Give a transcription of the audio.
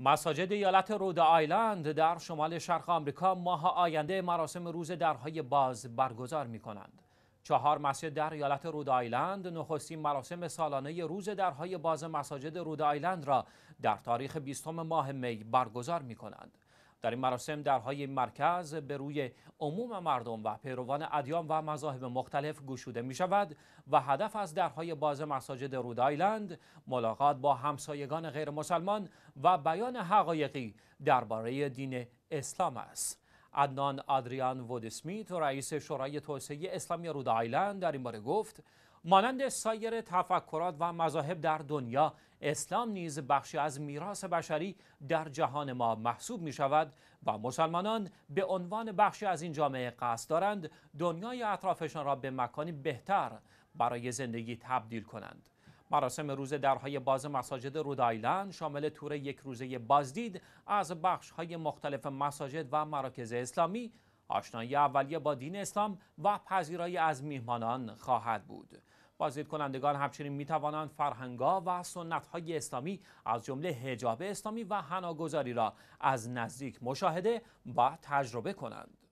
مساجد ایالت رود آیلند در شمال شرق آمریکا ماه آینده مراسم روز درهای باز برگزار می کنند. چهار مسجد در ایالت رود آیلند نخستین مراسم سالانه روز درهای باز مساجد رود آیلند را در تاریخ 20 ماه می برگزار می کنند. در این مراسم درهای مرکز به روی عموم مردم و پیروان ادیان و مذاهب مختلف گشوده می شود و هدف از درهای باز مساجد رود آیلند ملاقات با همسایگان غیر مسلمان و بیان حقایقی درباره دین اسلام است. عدنان آدریان وودسمیت رئیس شورای توسعه اسلامی رود آیلند در این باره گفت مانند سایر تفکرات و مذاهب در دنیا اسلام نیز بخشی از میراث بشری در جهان ما محسوب می شود و مسلمانان به عنوان بخشی از این جامعه قصد دارند دنیای اطرافشان را به مکانی بهتر برای زندگی تبدیل کنند مراسم روز درهای باز مساجد رود آیلند شامل تور یک روزه بازدید از بخش های مختلف مساجد و مراکز اسلامی آشنایی اولیه با دین اسلام و پذیرایی از میهمانان خواهد بود بازدید کنندگان همچنین میتوانند فرهنگا و سنت های اسلامی از جمله حجاب اسلامی و حناگذاری را از نزدیک مشاهده و تجربه کنند